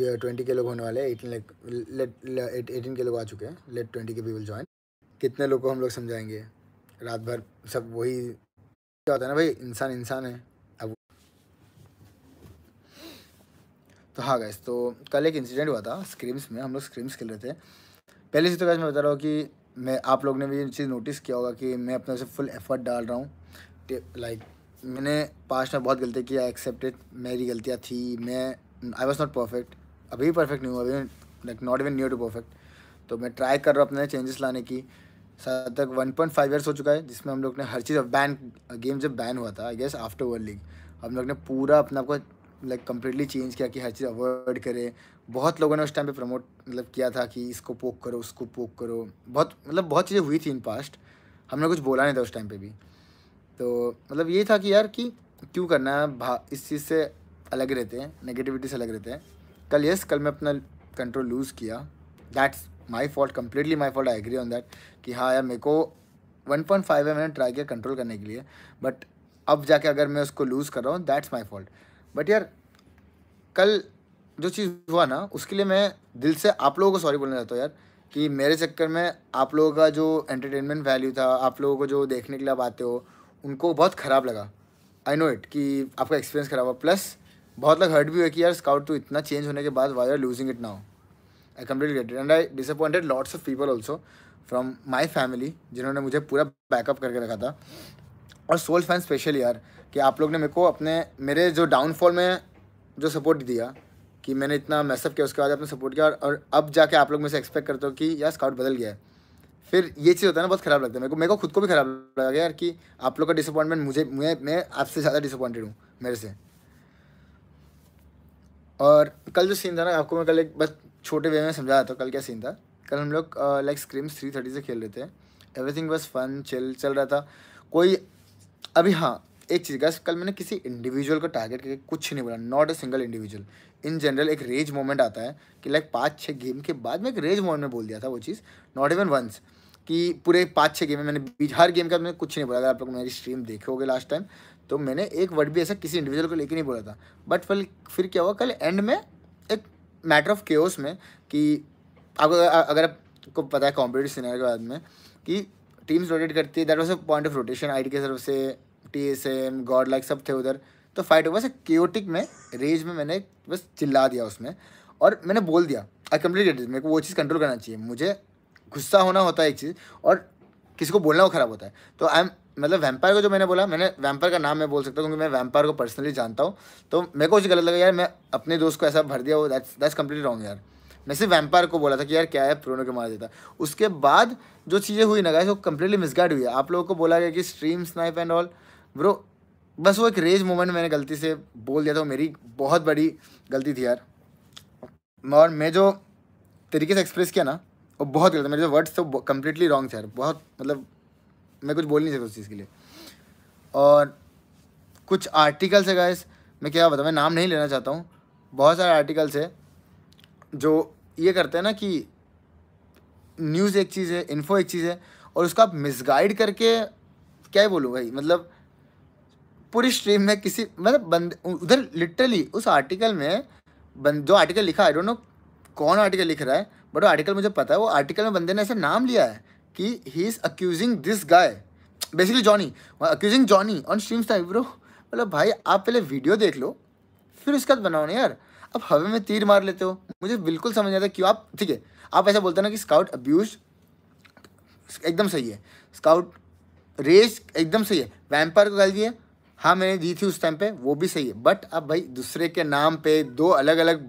Twenty के लोग होने वाले एटीन लेट एटीन के लोग आ चुके हैं let twenty k people join कितने लोग को हम लोग समझाएंगे रात भर सब वही क्या होता है ना भाई इंसान इंसान है अब तो हाँ गैस तो कल एक इंसिडेंट हुआ था स्क्रीम्स में हम लोग स्क्रीम्स खेल रहे थे पहले से तो गैस मैं बता रहा हूँ कि मैं आप लोग ने भी ये चीज़ नोटिस किया होगा कि मैं अपने से फुल एफर्ट डाल रहा हूँ लाइक मैंने पास्ट में बहुत गलती किया एक्सेप्टेड मेरी गलतियाँ थी मैं आई वॉज नॉट परफेक्ट अभी परफेक्ट नहीं हुआ like not even near to perfect तो मैं ट्राई कर रहा हूँ अपने चेंजेस लाने की साथ तक वन पॉइंट फाइव ईयर्स हो चुका है जिसमें हम लोग ने हर चीज़ बैन गेम जब बैन हुआ था I guess after World League हम लोग ने पूरा अपने आप को लाइक कम्प्लीटली चेंज किया कि हर चीज़ अवॉइड करें बहुत लोगों ने उस टाइम पे प्रमोट मतलब किया था कि इसको पोक करो उसको पोक करो बहुत मतलब बहुत चीज़ें हुई थी इन पास्ट हमने कुछ बोला नहीं था उस टाइम पे भी तो मतलब ये था कि यार कि क्यों करना है इस चीज़ से अलग रहते हैं नेगेटिविटी से अलग रहते हैं कल यस कल मैं अपना कंट्रोल लूज़ किया that's my fault completely my fault I agree on that कि हाँ यार मेरे को वन पॉइंट फाइव है मैंने ट्राई किया कंट्रोल करने के लिए बट अब जाके अगर मैं उसको लूज़ कर रहा हूँ दैट्स माई फॉल्ट बट यार कल जो चीज़ हुआ ना उसके लिए मैं दिल से आप लोगों को सॉरी बोलना चाहता हूँ यार कि मेरे चक्कर में आप लोगों का जो एंटरटेनमेंट वैल्यू था आप लोगों को जो देखने के लिए आप आते हो उनको बहुत ख़राब लगा आई नो इट कि आपका एक्सपीरियंस ख़राब हुआ प्लस बहुत लग हर्ट भी हुआ कि यार स्काउट तो इतना चेंज होने के बाद why are losing it now I complete get it and I disappointed lots of people also from my family जिन्होंने मुझे पूरा बैकअप करके रखा था और सोल फैन स्पेशल यार कि आप लोग ने मेरे को अपने मेरे जो डाउनफॉल में जो सपोर्ट दिया कि मैंने इतना मैसअप किया उसके बाद आपने सपोर्ट किया और, और अब जाके आप लोग मेरे से एक्सपेक्ट करते हो कि यार स्काउट बदल गया है फिर ये चीज़ होता है ना बहुत ख़राब लगता है मेरे को मेरे को खुद को भी ख़राब लगा यार कि आप लोग का डिसअपॉइंटमेंट मुझे मैं मैं आपसे ज़्यादा डिसअपॉइंटेड हूँ मेरे से और कल जो सीन था ना आपको मैं कल एक बस छोटे वे में समझाया था कल क्या सीन था कल हम लोग लाइक स्क्रीम्स थ्री थर्टी से खेल रहे थे एवरीथिंग बस फन चिल चल रहा था कोई अभी हाँ एक चीज़ का कल मैंने किसी इंडिविजुअल को टारगेट करके कुछ नहीं बोला not a single individual in general एक रेज मोमेंट आता है कि लाइक पाँच छः गेम के बाद मैं एक रेज मोमेंट में बोल दिया था वो चीज़ नॉट इवन वंस कि पूरे पाँच छः गेम में मैंने हर गेम का मैंने कुछ नहीं बोला अगर आप लोग मेरी स्ट्रीम देखे होगे लास्ट टाइम तो मैंने एक वर्ड भी ऐसा किसी इंडिविजुअल को लेके नहीं बोला था बट फल फिर क्या हुआ कल एंड में एक मैटर ऑफ केओस में कि आपको अगर आपको पता है कॉम्पिटेटिव सीनियर के बाद में कि टीम्स रोटेट करती है that was a point of rotation आई के तरफ से T S M God like सब थे उधर तो फाइट हुआ बस क्योटिक में रेज में मैंने बस चिल्ला दिया उसमें और मैंने बोल दिया आई कम्प्लीट मेरे को वो चीज़ कंट्रोल करना चाहिए मुझे गुस्सा होना होता है एक चीज़ और किसी को बोलना वो ख़राब होता है तो आई एम मतलब वैम्पायर को जो मैंने बोला मैंने वैम्पायर का नाम मैं बोल सकता हूँ क्योंकि मैं वैम्पायर को पर्सनली जानता हूँ तो मेरे को कुछ गलत लगा यार मैं अपने दोस्त को ऐसा भर दिया वो दैट्स दैट्स कम्प्लीट रॉन्ग यार मैं सिर्फ वैम्पायर को बोला था कि यार क्या है प्रोनो के मार देता उसके बाद जो चीज़ें हुई ना गाइस वो कम्प्लीटली मिसगाइड हुई है आप लोगों को बोला गया कि stream snipe and all bro बस वो एक रेज मोमेंट मैंने गलती से बोल दिया था मेरी बहुत बड़ी गलती थी यार और मैं जो तरीके से एक्सप्रेस किया ना वो बहुत गलत मेरे जो वर्ड्स थे वो कम्प्लीटली रॉन्ग थे यार बहुत मतलब मैं कुछ बोल नहीं सकता उस चीज़ के लिए और कुछ आर्टिकल्स है गाइस मैं क्या बताऊँ मैं नाम नहीं लेना चाहता हूँ बहुत सारे आर्टिकल्स है जो ये करते हैं ना कि न्यूज़ एक चीज़ है इन्फो एक चीज़ है और उसका आप मिसगाइड करके क्या ही बोलूँ भाई मतलब पूरी स्ट्रीम में किसी मतलब बंद उधर लिटरली उस आर्टिकल में बंद जो आर्टिकल लिखा आई डोंट नो कौन आर्टिकल लिख रहा है बट वो आर्टिकल मुझे पता है वो आर्टिकल में बंदे ने ऐसा नाम लिया है कि he is accusing this guy basically Johnny accusing Johnny on streams time bro मतलब भाई आप पहले वीडियो देख लो फिर उसके बाद बनाओ ना यार अब हवे में तीर मार लेते हो मुझे बिल्कुल समझ आता क्यों आप ठीक है आप ऐसा बोलते ना कि स्काउट अब्यूज एकदम सही है स्काउट रेस एकदम सही है वैम्पायर को गाल दिए हाँ मैंने दी थी उस टाइम पे वो भी सही है बट अब भाई दूसरे के नाम पे दो अलग अलग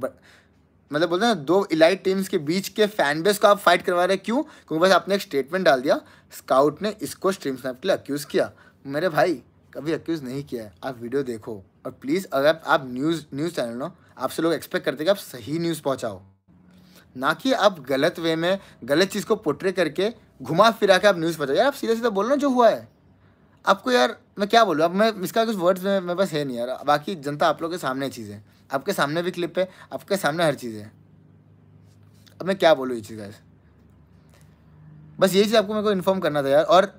मतलब बोलते हैं दो इलाइट टीम्स के बीच के फैन बेस को आप फाइट करवा रहे हैं क्यों क्योंकि बस आपने एक स्टेटमेंट डाल दिया स्काउट ने इसको स्ट्रीम स्नैप के लिए अक्यूज़ किया मेरे भाई कभी अक्यूज़ नहीं किया है आप वीडियो देखो और प्लीज़ अगर आप न्यूज़ न्यूज़ चैनल हो आपसे लोग एक्सपेक्ट करते कि आप सही न्यूज़ पहुँचाओ ना कि आप गलत वे में गलत चीज़ को पोट्रे करके घुमा फिरा के आप न्यूज़ पहुँचाओ यार आप सीधे सीधे बोलो ना जो हुआ है आपको यार मैं क्या बोलूँ अब मैं इसका कुछ वर्ड्स में मेरे पास है नहीं यार बाकी जनता आप लोग के सामने चीज़ है आपके सामने भी क्लिप है आपके सामने हर चीज़ है अब मैं क्या बोलूँ ये चीज़ का बस यही चीज़ आपको मेरे को इन्फॉर्म करना था यार और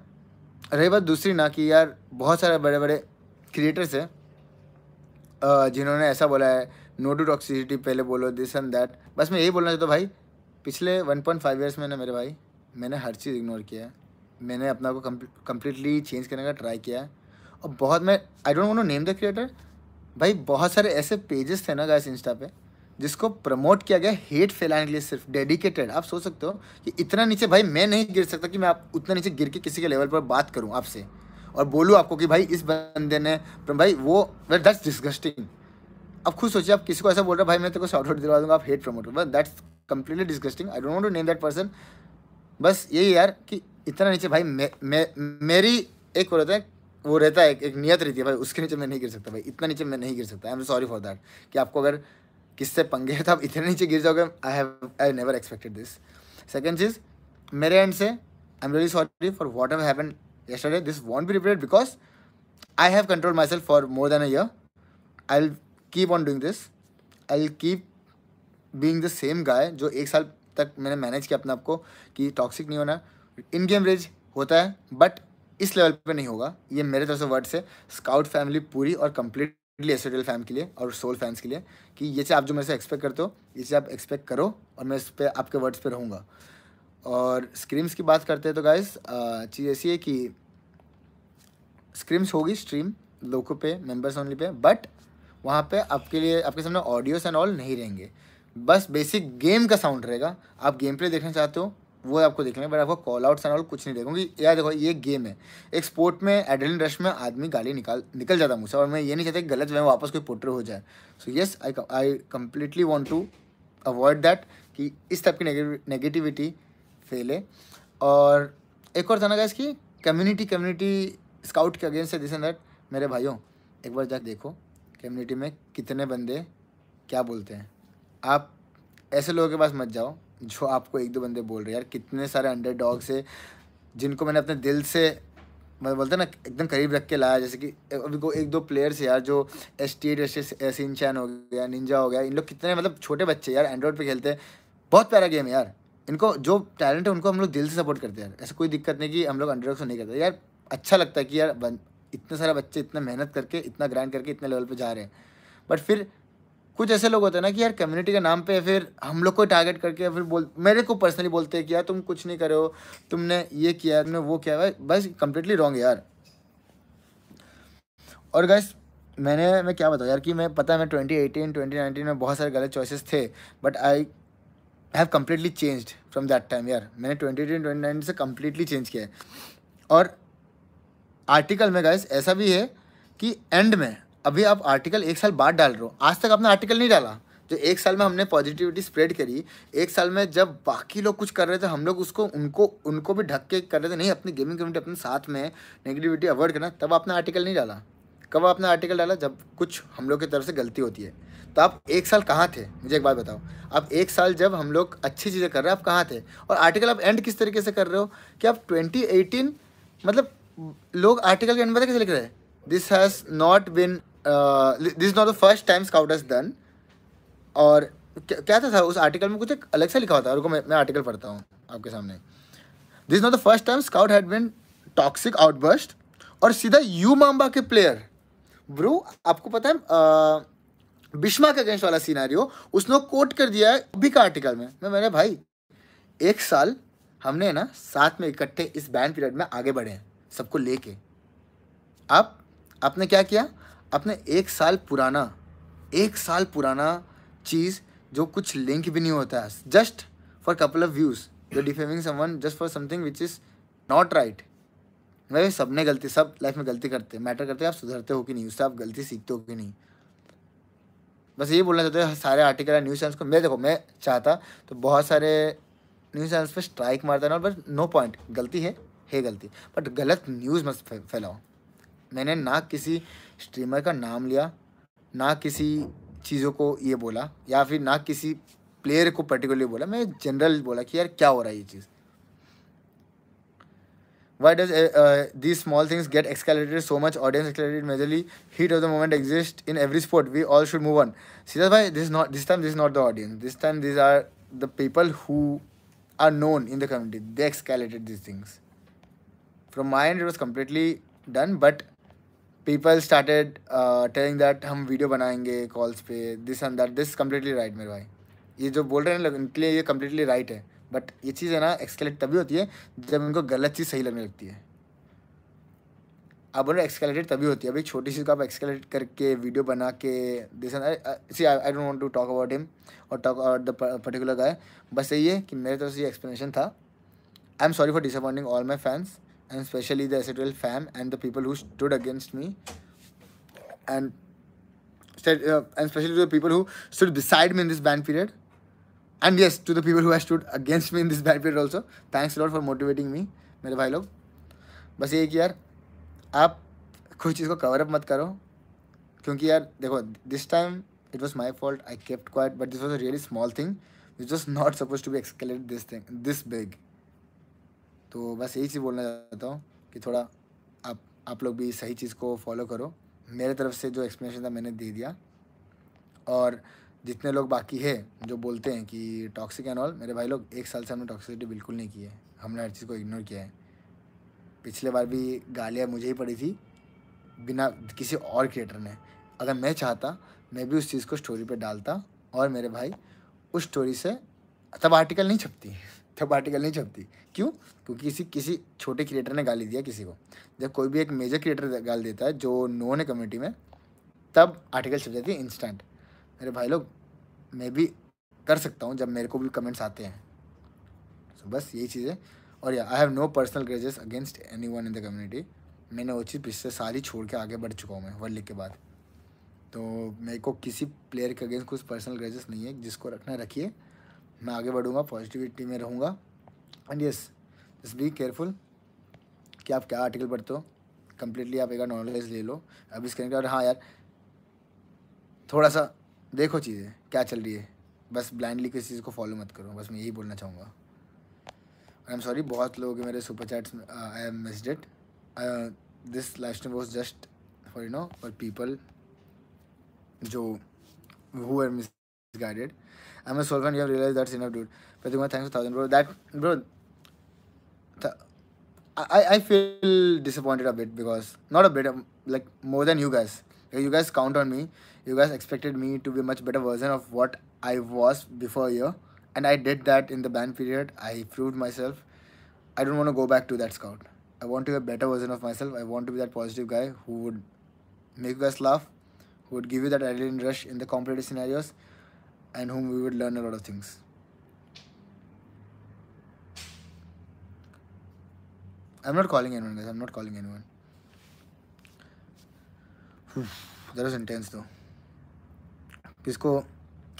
रही बात दूसरी ना कि यार बहुत सारे बड़े बड़े क्रिएटर्स हैं जिन्होंने ऐसा बोला है नो टू टॉक्सिसिटी पहले बोलो दिस एंड दैट बस मैं यही बोलना चाहता हूँ भाई पिछले वन पॉइंट फाइव ईयर्स में ना मेरे भाई मैंने हर चीज़ इग्नोर किया है मैंने अपना को कम्प्लीटली चेंज करने का ट्राई किया है और बहुत मैं आई डोंट वो नेम द क्रिएटर भाई बहुत सारे ऐसे पेजेस थे ना गैस इंस्टा पे जिसको प्रमोट किया गया हेट फैलाने के लिए सिर्फ डेडिकेटेड आप सोच सकते हो कि इतना नीचे भाई मैं नहीं गिर सकता कि मैं आप उतना नीचे गिर के किसी के लेवल पर बात करूँ आपसे और बोलूँ आपको कि भाई इस बंदे ने भाई वो दैट्स डिस्गस्टिंग अब खुद सोचिए आप किसी को ऐसा बोल रहे हो भाई मैं तेरे को शॉर्ट आउट दिलवा दूंगा आप हेट प्रमोट बस that's completely disgusting I don't to name that person बस यही यार कि इतना नीचे भाई मे, मे, मेरी एक बोलते हैं वो रहता है एक नियत रहती है भाई उसके नीचे मैं नहीं गिर सकता भाई इतना नीचे मैं नहीं गिर सकता I am sorry for that कि आपको अगर किससे पंगे हैं तो आप इतने नीचे गिर जाओगे I have I never expected this second चीज़ मेरे एंड से I am really sorry for whatever happen this won't won't be because I have control myself for more than a year I keep on doing this I keep being the same guy जो एक साल तक मैंने manage किया अपने आप को कि टॉक्सिक नहीं होना इन गेम रेज होता है बट इस लेवल पे नहीं होगा ये मेरे तरफ से वर्ड से स्काउट फैमिली पूरी और कम्प्लीटली एसोडियल फैम के लिए और सोल फैंस के लिए कि ये चीज़ आप जो मेरे से एक्सपेक्ट करते हो ये चीज़ आप एक्सपेक्ट करो और मैं इस पर आपके वर्ड्स पर रहूँगा और स्क्रीम्स की बात करते हैं तो गाइज चीज़ ऐसी है कि स्क्रीम्स होगी स्ट्रीम लोगों पे मेंबर्स ओनली पे बट वहाँ पे आपके लिए आपके सामने ऑडियोस एंड ऑल नहीं रहेंगे बस बेसिक गेम का साउंड रहेगा आप गेम प्ले देखना चाहते हो वो आपको देख लेंगे बट आपको कॉल आउट सन कुछ नहीं देखूंगी यार देखो ये गेम है एक स्पोर्ट में एडलिन रश में आदमी गाली निकाल निकल जाता मुझसे और मैं ये नहीं चाहता कि गलत वह वापस कोई पोर्ट्रे हो जाए so yes I I completely want to avoid that कि इस टाइप की नेगेटिविटी फैले और एक और था ना इसकी कम्युनिटी कम्युनिटी स्काउट के अगेंस्ट है दिस एंड दैट मेरे भाइयों एक बार जाकर देखो कम्युनिटी में कितने बंदे क्या बोलते हैं आप ऐसे लोगों के पास मत जाओ जो आपको एक दो बंदे बोल रहे हैं यार कितने सारे अंडर डॉग्स है जिनको मैंने अपने दिल से मतलब बोलते ना एकदम करीब रख के लाया जैसे कि अभी को एक दो प्लेयर्स यार जो एस टी एस सिन चैन हो गया निंजा हो गया इन लोग कितने मतलब छोटे बच्चे यार एंड्रॉयड पे खेलते हैं बहुत प्यारा गेम है यार इनको जो टैलेंट है उनको हम लोग दिल से सपोर्ट करते हैं यार ऐसा कोई दिक्कत नहीं कि हम लोग अंडर से नहीं करते यार अच्छा लगता है कि यार इतने सारे बच्चे इतना मेहनत करके इतना ग्रैंड करके इतने लेवल पर जा रहे हैं बट फिर कुछ ऐसे लोग होते हैं ना कि यार कम्युनिटी के नाम पे फिर हम लोग को टारगेट करके फिर बोल मेरे को पर्सनली बोलते हैं कि यार तुम कुछ नहीं करे हो तुमने ये किया तुमने वो किया भाई बस कम्प्लीटली रॉन्ग यार और गैस मैंने मैं क्या बताऊँ यार कि मैं पता है मैं ट्वेंटी एटीन ट्वेंटी नाइनटीन में बहुत सारे गलत चॉइसेस थे but I have completely change from that time यार मैंने ट्वेंटी एटीन ट्वेंटी नाइनटीन से कम्प्लीटली चेंज किया है और आर्टिकल में गैस ऐसा भी है कि एंड में अभी आप आर्टिकल एक साल बाद डाल रहे हो आज तक आपने आर्टिकल नहीं डाला जो तो एक साल में हमने पॉजिटिविटी स्प्रेड करी एक साल में जब बाकी लोग कुछ कर रहे थे हम लोग उसको उनको उनको भी ढक के कर रहे थे नहीं अपनी गेमिंग कम्युनिटी अपने साथ में नेगेटिविटी अवॉइड करना तब आपने आर्टिकल नहीं डाला कब आपने आर्टिकल डाला जब कुछ हम लोग की तरफ से गलती होती है तो आप एक साल कहाँ थे मुझे एक बात बताओ आप एक साल जब हम लोग अच्छी चीज़ें कर रहे हैं आप कहाँ थे और आर्टिकल आप एंड किस तरीके से कर रहे हो कि आप ट्वेंटी मतलब लोग आर्टिकल के एंड में कैसे लिख रहे हैं this has not been this is not the first time Scout scout done और क्या था सर उस आर्टिकल में कुछ एक अलग सा लिखा होता है रुको मैं मैं आर्टिकल पढ़ता हूँ आपके सामने this is not the first time Scout had been toxic outburst और सीधा यू माम्बा के प्लेयर ब्रू आपको पता है आ, uh, बिश्मा के अगेंस्ट वाला सीनारियो उसने कोट कर दिया है अभी का आर्टिकल में मैं मैंने भाई एक साल हमने ना साथ में इकट्ठे इस बैन पीरियड में आगे बढ़े हैं सबको लेके आप आपने क्या किया अपने एक साल पुराना एक साल पुराना चीज़ जो कुछ लिंक भी नहीं होता है just for couple of views जो defaming someone just for something which is not right भाई सब ने गलती सब लाइफ में गलती करते हैं मैटर करते आप सुधरते हो कि नहीं उससे आप गलती सीखते हो कि नहीं बस ये बोलना चाहते हो सारे आर्टिकल है न्यूज़ चैनल्स को मैं देखो मैं चाहता तो बहुत सारे न्यूज़ चैनल्स पर स्ट्राइक मारता ना बट नो पॉइंट गलती है है गलती बट गलत न्यूज़ मत फैलाओ मैंने ना किसी स्ट्रीमर का नाम लिया ना किसी चीज़ों को ये बोला या फिर ना किसी प्लेयर को पर्टिकुलरली बोला मैं जनरल बोला कि यार क्या हो रहा है ये चीज़ why does this small things get escalated so much audience escalated majorly heat of the moment exist in every sport we all should move on सीधा भाई this not this time this not the audience this time this are the people who are known in the community they escalated this things from my it was completely done but people started telling that हम video बनाएंगे calls पे this and that this completely right मेरे भाई ये जो बोल रहे हैं इनके लिए ये कम्प्लीटली राइट है बट ये चीज़ है ना एक्सकेलेट तभी होती है जब इनको गलत चीज़ सही लगने लगती है आप बोल रहे एक्सकेलेटेड तभी होती है अभी छोटी चीज़ को आप एक्सकेलेट करके वीडियो बना के this see I don't want to talk about him और talk about the particular guy बस यही है कि मेरे तरफ से ये एक्सप्लेनेशन था I am sorry for disappointing all my fans and especially the SATL fam and the people who stood against me and said, uh, and especially to the people who stood beside me in this ban period and yes to the people who have stood against me in this ban period also thanks a lot for motivating me मेरे भाई लोग बस ये कि यार आप कोई चीज़ को कवर अप मत करो क्योंकि यार देखो this time it was my fault I kept quiet but this was a really small thing which was not suppose to be escalate this thing this big तो बस यही चीज़ बोलना चाहता हूँ कि थोड़ा आप आप लोग भी सही चीज़ को फॉलो करो मेरे तरफ से जो एक्सप्लेनेशन था मैंने दे दिया और जितने लोग बाकी है जो बोलते हैं कि टॉक्सिक एंड ऑल मेरे भाई लोग एक साल से हमने टॉक्सिसिटी बिल्कुल नहीं की है हमने हर चीज़ को इग्नोर किया है पिछले बार भी गालियाँ मुझे ही पड़ी थी बिना किसी और क्रिएटर ने अगर मैं चाहता मैं भी उस चीज़ को स्टोरी पे डालता और मेरे भाई उस स्टोरी से तब आर्टिकल नहीं छपती तक आर्टिकल नहीं छपती क्यों क्योंकि किसी किसी छोटे क्रिएटर ने गाली दिया किसी को जब कोई भी एक मेजर क्रिएटर गाली देता है जो नोन है कम्युनिटी में तब आर्टिकल छप जाती है इंस्टेंट मेरे भाई लोग मैं भी कर सकता हूँ जब मेरे को भी कमेंट्स आते हैं सो बस यही चीज़ है और I have no personal grudges against anyone in the community मैंने वो चीज़ पिछले साल ही छोड़ के आगे बढ़ चुका हूँ मैं वर्ल्ड लीग के बाद तो मेरे को किसी प्लेयर के अगेंस्ट कुछ पर्सनल ग्रेजेस नहीं है जिसको रखना रखिए मैं आगे बढ़ूँगा पॉजिटिविटी में रहूँगा and yes just be careful कि आप क्या आर्टिकल पढ़ते हो कम्प्लीटली आप एक नॉलेज ले लो अब इस अंदर हाँ यार थोड़ा सा देखो चीज़ें क्या चल रही है बस ब्लाइंडली किसी चीज़ को फॉलो मत करो बस मैं यही बोलना चाहूँगा आई एम सॉरी बहुत लोग मेरे super chats I am miss it this lifestyle was just for you know for people जो who are miss guided. I'm a soul fan. You have realized that's enough, dude. Pradyumna, thanks for thousand, bro. That bro, th I I feel disappointed a bit because not a bit, um, like more than you guys. You guys count on me. You guys expected me to be a much better version of what I was before a year, and I did that in the ban period. I proved myself. I don't want to go back to that scout. I want to be a better version of myself. I want to be that positive guy who would make you guys laugh, who would give you that adrenaline rush in the competitive scenarios, and whom we would learn a lot of things. I'm not calling anyone, guys. I'm not calling anyone. Whew, that was intense though. किसको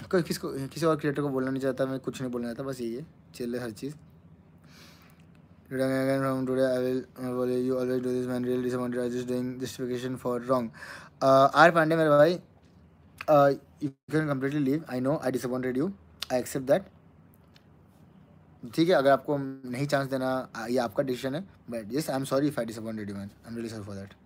किसको किसी और creator को बोलना नहीं चाहता मैं कुछ नहीं बोलना चाहता बस यही है चिल्ले हर चीज़ Today from today I will बोले you always do this man really disappointed I just doing justification for wrong. Uh, R Pandey मेरे भाई uh, you can completely leave I know I disappointed you I accept that ठीक है अगर आपको नहीं chance देना ये आपका डिसीजन है but yes I am sorry if I disappointed you man I am really sorry for that